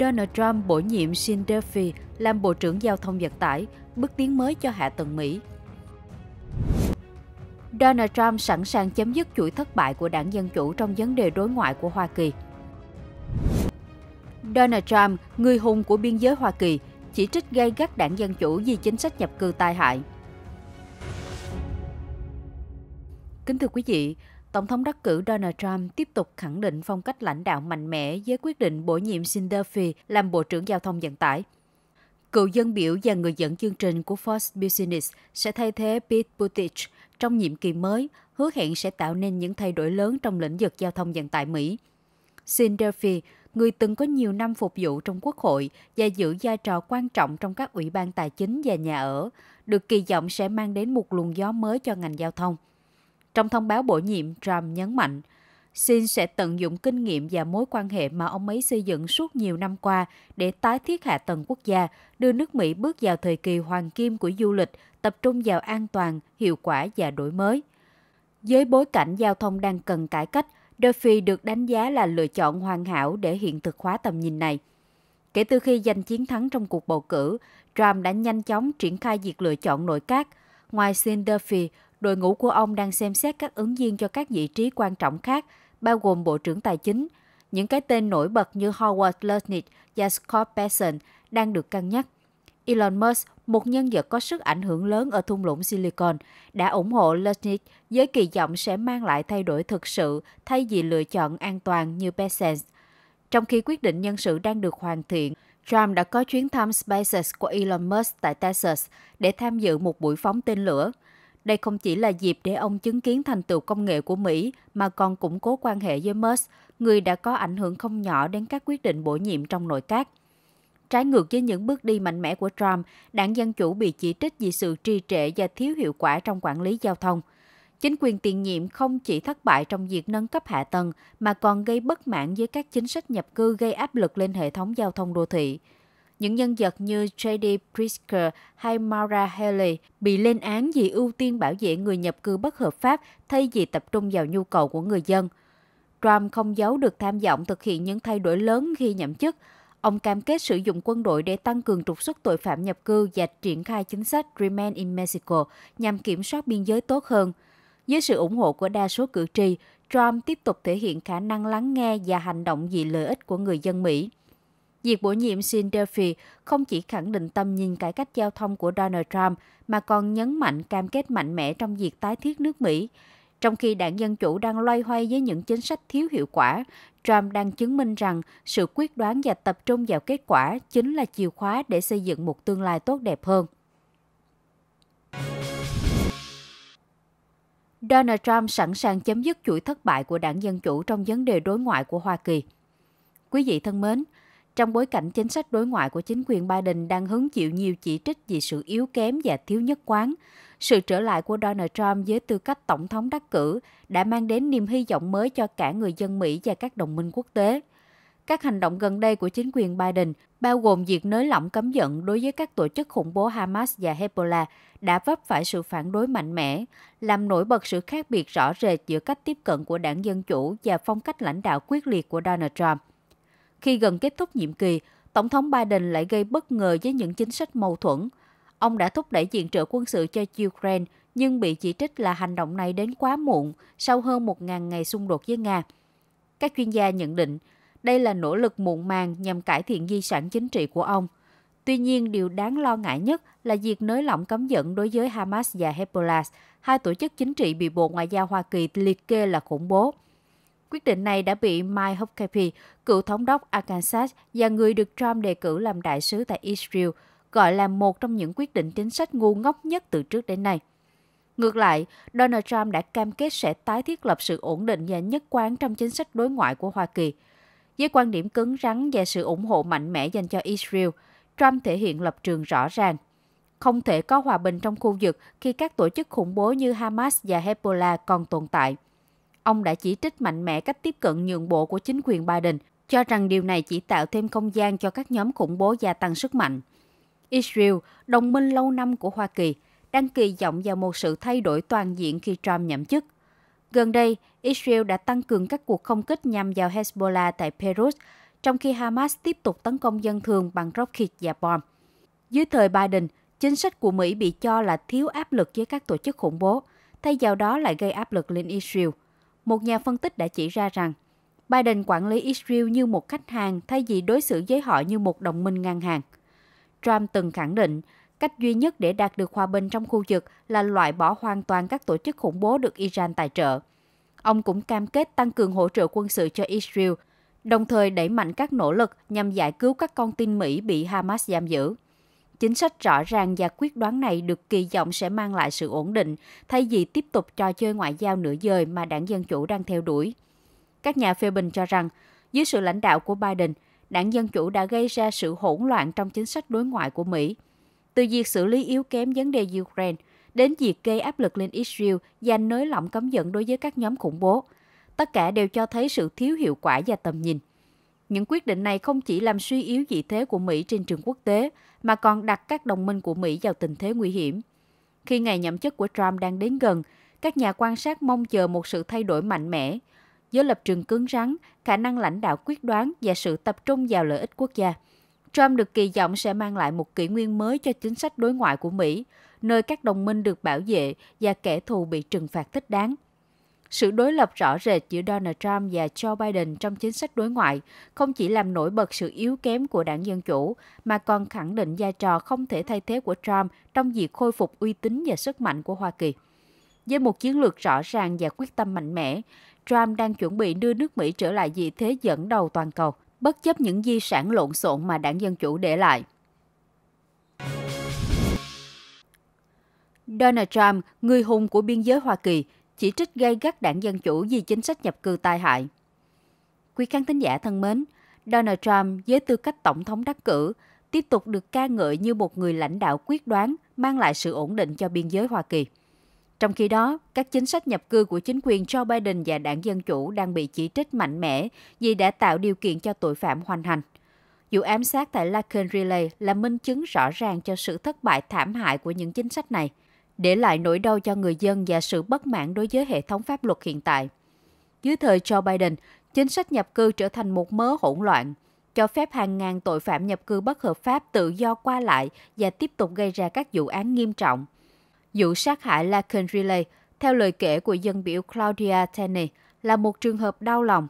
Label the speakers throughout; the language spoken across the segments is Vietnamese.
Speaker 1: Donald Trump bổ nhiệm Sean Duffy làm Bộ trưởng Giao thông Vận tải, bước tiến mới cho hạ tầng Mỹ. Donald Trump sẵn sàng chấm dứt chuỗi thất bại của đảng Dân Chủ trong vấn đề đối ngoại của Hoa Kỳ. Donald Trump, người hùng của biên giới Hoa Kỳ, chỉ trích gây gắt đảng Dân Chủ vì chính sách nhập cư tai hại. Kính thưa quý vị, Tổng thống đắc cử Donald Trump tiếp tục khẳng định phong cách lãnh đạo mạnh mẽ với quyết định bổ nhiệm Cinder làm Bộ trưởng Giao thông Vận tải. Cựu dân biểu và người dẫn chương trình của Fox Business sẽ thay thế Pete Buttigieg trong nhiệm kỳ mới, hứa hẹn sẽ tạo nên những thay đổi lớn trong lĩnh vực giao thông vận tải Mỹ. Cinder người từng có nhiều năm phục vụ trong Quốc hội và giữ vai trò quan trọng trong các ủy ban tài chính và nhà ở, được kỳ vọng sẽ mang đến một luồng gió mới cho ngành giao thông – trong thông báo bổ nhiệm, Trump nhấn mạnh, Xin sẽ tận dụng kinh nghiệm và mối quan hệ mà ông ấy xây dựng suốt nhiều năm qua để tái thiết hạ tầng quốc gia, đưa nước Mỹ bước vào thời kỳ hoàng kim của du lịch, tập trung vào an toàn, hiệu quả và đổi mới. Với bối cảnh giao thông đang cần cải cách, Duffy được đánh giá là lựa chọn hoàn hảo để hiện thực hóa tầm nhìn này. Kể từ khi giành chiến thắng trong cuộc bầu cử, Trump đã nhanh chóng triển khai việc lựa chọn nội các. Ngoài Sean Duffy, đội ngũ của ông đang xem xét các ứng viên cho các vị trí quan trọng khác, bao gồm Bộ trưởng Tài chính. Những cái tên nổi bật như Howard Lutnick và Scott Besson đang được cân nhắc. Elon Musk, một nhân vật có sức ảnh hưởng lớn ở thung lũng Silicon, đã ủng hộ Lutnick với kỳ vọng sẽ mang lại thay đổi thực sự thay vì lựa chọn an toàn như Besson. Trong khi quyết định nhân sự đang được hoàn thiện, Trump đã có chuyến thăm SpaceX của Elon Musk tại Texas để tham dự một buổi phóng tên lửa – đây không chỉ là dịp để ông chứng kiến thành tựu công nghệ của Mỹ, mà còn củng cố quan hệ với Musk, người đã có ảnh hưởng không nhỏ đến các quyết định bổ nhiệm trong nội các. Trái ngược với những bước đi mạnh mẽ của Trump, đảng Dân Chủ bị chỉ trích vì sự trì trệ và thiếu hiệu quả trong quản lý giao thông. Chính quyền tiền nhiệm không chỉ thất bại trong việc nâng cấp hạ tầng mà còn gây bất mãn với các chính sách nhập cư gây áp lực lên hệ thống giao thông đô thị. Những nhân vật như J.D. Pritzker hay Maura Haley bị lên án vì ưu tiên bảo vệ người nhập cư bất hợp pháp thay vì tập trung vào nhu cầu của người dân. Trump không giấu được tham vọng thực hiện những thay đổi lớn khi nhậm chức. Ông cam kết sử dụng quân đội để tăng cường trục xuất tội phạm nhập cư và triển khai chính sách Remain in Mexico nhằm kiểm soát biên giới tốt hơn. Với sự ủng hộ của đa số cử tri, Trump tiếp tục thể hiện khả năng lắng nghe và hành động vì lợi ích của người dân Mỹ. Việc bổ nhiệm Sean Duffy không chỉ khẳng định tầm nhìn cải cách giao thông của Donald Trump mà còn nhấn mạnh cam kết mạnh mẽ trong việc tái thiết nước Mỹ. Trong khi đảng Dân Chủ đang loay hoay với những chính sách thiếu hiệu quả, Trump đang chứng minh rằng sự quyết đoán và tập trung vào kết quả chính là chìa khóa để xây dựng một tương lai tốt đẹp hơn. Donald Trump sẵn sàng chấm dứt chuỗi thất bại của đảng Dân Chủ trong vấn đề đối ngoại của Hoa Kỳ. Quý vị thân mến, trong bối cảnh chính sách đối ngoại của chính quyền Biden đang hứng chịu nhiều chỉ trích vì sự yếu kém và thiếu nhất quán. Sự trở lại của Donald Trump với tư cách tổng thống đắc cử đã mang đến niềm hy vọng mới cho cả người dân Mỹ và các đồng minh quốc tế. Các hành động gần đây của chính quyền Biden, bao gồm việc nới lỏng cấm vận đối với các tổ chức khủng bố Hamas và Hezbollah, đã vấp phải sự phản đối mạnh mẽ, làm nổi bật sự khác biệt rõ rệt giữa cách tiếp cận của đảng Dân Chủ và phong cách lãnh đạo quyết liệt của Donald Trump. Khi gần kết thúc nhiệm kỳ, Tổng thống Biden lại gây bất ngờ với những chính sách mâu thuẫn. Ông đã thúc đẩy viện trợ quân sự cho Ukraine nhưng bị chỉ trích là hành động này đến quá muộn sau hơn 1.000 ngày xung đột với Nga. Các chuyên gia nhận định đây là nỗ lực muộn màng nhằm cải thiện di sản chính trị của ông. Tuy nhiên, điều đáng lo ngại nhất là việc nới lỏng cấm dẫn đối với Hamas và Hezbollah, hai tổ chức chính trị bị Bộ Ngoại giao Hoa Kỳ liệt kê là khủng bố. Quyết định này đã bị Mike Huckabee, cựu thống đốc Arkansas và người được Trump đề cử làm đại sứ tại Israel, gọi là một trong những quyết định chính sách ngu ngốc nhất từ trước đến nay. Ngược lại, Donald Trump đã cam kết sẽ tái thiết lập sự ổn định và nhất quán trong chính sách đối ngoại của Hoa Kỳ. Với quan điểm cứng rắn và sự ủng hộ mạnh mẽ dành cho Israel, Trump thể hiện lập trường rõ ràng. Không thể có hòa bình trong khu vực khi các tổ chức khủng bố như Hamas và Hezbollah còn tồn tại – ông đã chỉ trích mạnh mẽ cách tiếp cận nhượng bộ của chính quyền Biden, cho rằng điều này chỉ tạo thêm không gian cho các nhóm khủng bố gia tăng sức mạnh. Israel, đồng minh lâu năm của Hoa Kỳ, đang kỳ vọng vào một sự thay đổi toàn diện khi Trump nhậm chức. Gần đây, Israel đã tăng cường các cuộc không kích nhằm vào Hezbollah tại Beirut, trong khi Hamas tiếp tục tấn công dân thường bằng rocket và bom. Dưới thời Biden, chính sách của Mỹ bị cho là thiếu áp lực với các tổ chức khủng bố, thay vào đó lại gây áp lực lên Israel – một nhà phân tích đã chỉ ra rằng Biden quản lý Israel như một khách hàng thay vì đối xử với họ như một đồng minh ngang hàng. Trump từng khẳng định, cách duy nhất để đạt được hòa bình trong khu vực là loại bỏ hoàn toàn các tổ chức khủng bố được Iran tài trợ. Ông cũng cam kết tăng cường hỗ trợ quân sự cho Israel, đồng thời đẩy mạnh các nỗ lực nhằm giải cứu các con tin Mỹ bị Hamas giam giữ. Chính sách rõ ràng và quyết đoán này được kỳ vọng sẽ mang lại sự ổn định, thay vì tiếp tục trò chơi ngoại giao nửa dời mà đảng Dân Chủ đang theo đuổi. Các nhà phê bình cho rằng, dưới sự lãnh đạo của Biden, đảng Dân Chủ đã gây ra sự hỗn loạn trong chính sách đối ngoại của Mỹ. Từ việc xử lý yếu kém vấn đề Ukraine, đến việc gây áp lực lên Israel và nới lỏng cấm vận đối với các nhóm khủng bố, tất cả đều cho thấy sự thiếu hiệu quả và tầm nhìn. Những quyết định này không chỉ làm suy yếu vị thế của Mỹ trên trường quốc tế, mà còn đặt các đồng minh của Mỹ vào tình thế nguy hiểm. Khi ngày nhậm chức của Trump đang đến gần, các nhà quan sát mong chờ một sự thay đổi mạnh mẽ. Với lập trường cứng rắn, khả năng lãnh đạo quyết đoán và sự tập trung vào lợi ích quốc gia, Trump được kỳ vọng sẽ mang lại một kỷ nguyên mới cho chính sách đối ngoại của Mỹ, nơi các đồng minh được bảo vệ và kẻ thù bị trừng phạt thích đáng. Sự đối lập rõ rệt giữa Donald Trump và Joe Biden trong chính sách đối ngoại không chỉ làm nổi bật sự yếu kém của đảng Dân Chủ, mà còn khẳng định vai trò không thể thay thế của Trump trong việc khôi phục uy tín và sức mạnh của Hoa Kỳ. Với một chiến lược rõ ràng và quyết tâm mạnh mẽ, Trump đang chuẩn bị đưa nước Mỹ trở lại vị thế dẫn đầu toàn cầu, bất chấp những di sản lộn xộn mà đảng Dân Chủ để lại. Donald Trump, người hùng của biên giới Hoa Kỳ, chỉ trích gây gắt đảng Dân Chủ vì chính sách nhập cư tai hại. Quý khán thính giả thân mến, Donald Trump với tư cách tổng thống đắc cử tiếp tục được ca ngợi như một người lãnh đạo quyết đoán mang lại sự ổn định cho biên giới Hoa Kỳ. Trong khi đó, các chính sách nhập cư của chính quyền Joe Biden và đảng Dân Chủ đang bị chỉ trích mạnh mẽ vì đã tạo điều kiện cho tội phạm hoành hành. Vụ ám sát tại Laken Relay là minh chứng rõ ràng cho sự thất bại thảm hại của những chính sách này – để lại nỗi đau cho người dân và sự bất mãn đối với hệ thống pháp luật hiện tại. Dưới thời Joe Biden, chính sách nhập cư trở thành một mớ hỗn loạn, cho phép hàng ngàn tội phạm nhập cư bất hợp pháp tự do qua lại và tiếp tục gây ra các vụ án nghiêm trọng. Vụ sát hại Laken Relay, theo lời kể của dân biểu Claudia Tenney, là một trường hợp đau lòng.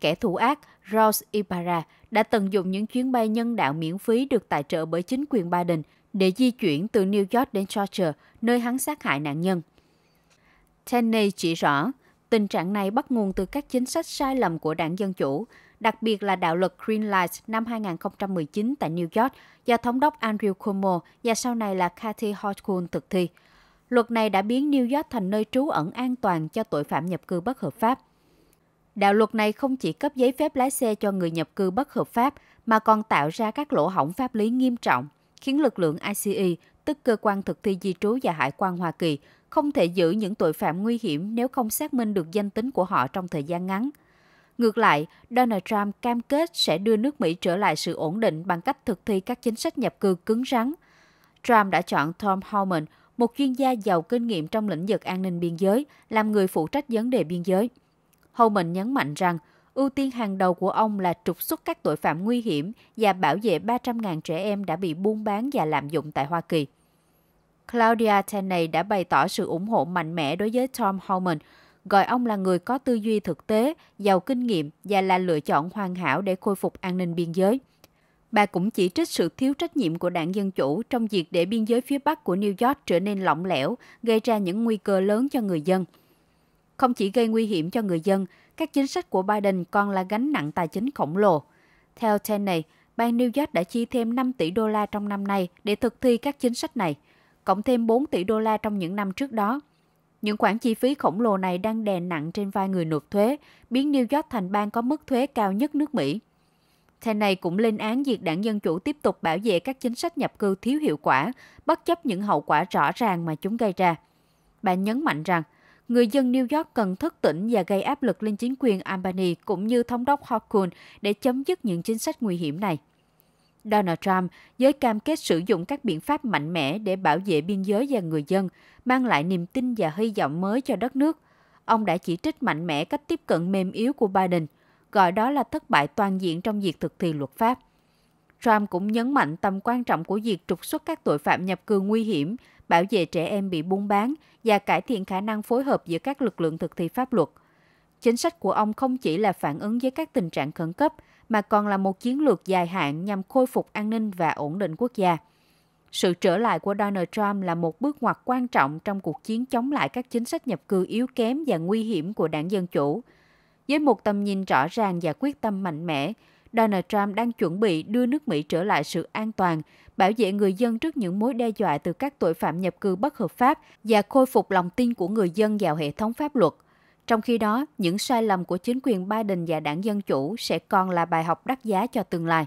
Speaker 1: Kẻ thủ ác Ross Ibarra đã tận dụng những chuyến bay nhân đạo miễn phí được tài trợ bởi chính quyền Biden để di chuyển từ New York đến Georgia, nơi hắn sát hại nạn nhân. Tenney chỉ rõ, tình trạng này bắt nguồn từ các chính sách sai lầm của đảng Dân Chủ, đặc biệt là đạo luật Green Light năm 2019 tại New York do thống đốc Andrew Cuomo và sau này là Kathy Hochul thực thi. Luật này đã biến New York thành nơi trú ẩn an toàn cho tội phạm nhập cư bất hợp pháp. Đạo luật này không chỉ cấp giấy phép lái xe cho người nhập cư bất hợp pháp mà còn tạo ra các lỗ hổng pháp lý nghiêm trọng khiến lực lượng ICE, tức cơ quan thực thi di trú và hải quan Hoa Kỳ, không thể giữ những tội phạm nguy hiểm nếu không xác minh được danh tính của họ trong thời gian ngắn. Ngược lại, Donald Trump cam kết sẽ đưa nước Mỹ trở lại sự ổn định bằng cách thực thi các chính sách nhập cư cứng rắn. Trump đã chọn Tom Homan, một chuyên gia giàu kinh nghiệm trong lĩnh vực an ninh biên giới, làm người phụ trách vấn đề biên giới. Homan nhấn mạnh rằng ưu tiên hàng đầu của ông là trục xuất các tội phạm nguy hiểm và bảo vệ 300.000 trẻ em đã bị buôn bán và lạm dụng tại Hoa Kỳ. Claudia Tenney đã bày tỏ sự ủng hộ mạnh mẽ đối với Tom Holman, gọi ông là người có tư duy thực tế, giàu kinh nghiệm và là lựa chọn hoàn hảo để khôi phục an ninh biên giới. Bà cũng chỉ trích sự thiếu trách nhiệm của đảng Dân Chủ trong việc để biên giới phía Bắc của New York trở nên lỏng lẻo, gây ra những nguy cơ lớn cho người dân. Không chỉ gây nguy hiểm cho người dân, các chính sách của Biden còn là gánh nặng tài chính khổng lồ. Theo Tenney, bang New York đã chi thêm 5 tỷ đô la trong năm nay để thực thi các chính sách này, cộng thêm 4 tỷ đô la trong những năm trước đó. Những khoản chi phí khổng lồ này đang đè nặng trên vai người nộp thuế, biến New York thành bang có mức thuế cao nhất nước Mỹ. Tenney cũng lên án việc đảng Dân Chủ tiếp tục bảo vệ các chính sách nhập cư thiếu hiệu quả, bất chấp những hậu quả rõ ràng mà chúng gây ra. Bà nhấn mạnh rằng người dân New York cần thức tỉnh và gây áp lực lên chính quyền Albany cũng như thống đốc Hochul để chấm dứt những chính sách nguy hiểm này. Donald Trump với cam kết sử dụng các biện pháp mạnh mẽ để bảo vệ biên giới và người dân, mang lại niềm tin và hy vọng mới cho đất nước. Ông đã chỉ trích mạnh mẽ cách tiếp cận mềm yếu của Biden, gọi đó là thất bại toàn diện trong việc thực thi luật pháp. Trump cũng nhấn mạnh tầm quan trọng của việc trục xuất các tội phạm nhập cư nguy hiểm bảo vệ trẻ em bị buôn bán và cải thiện khả năng phối hợp giữa các lực lượng thực thi pháp luật. Chính sách của ông không chỉ là phản ứng với các tình trạng khẩn cấp, mà còn là một chiến lược dài hạn nhằm khôi phục an ninh và ổn định quốc gia. Sự trở lại của Donald Trump là một bước ngoặt quan trọng trong cuộc chiến chống lại các chính sách nhập cư yếu kém và nguy hiểm của đảng Dân Chủ. Với một tầm nhìn rõ ràng và quyết tâm mạnh mẽ, Donald Trump đang chuẩn bị đưa nước Mỹ trở lại sự an toàn bảo vệ người dân trước những mối đe dọa từ các tội phạm nhập cư bất hợp pháp và khôi phục lòng tin của người dân vào hệ thống pháp luật. Trong khi đó, những sai lầm của chính quyền Biden và đảng Dân Chủ sẽ còn là bài học đắt giá cho tương lai.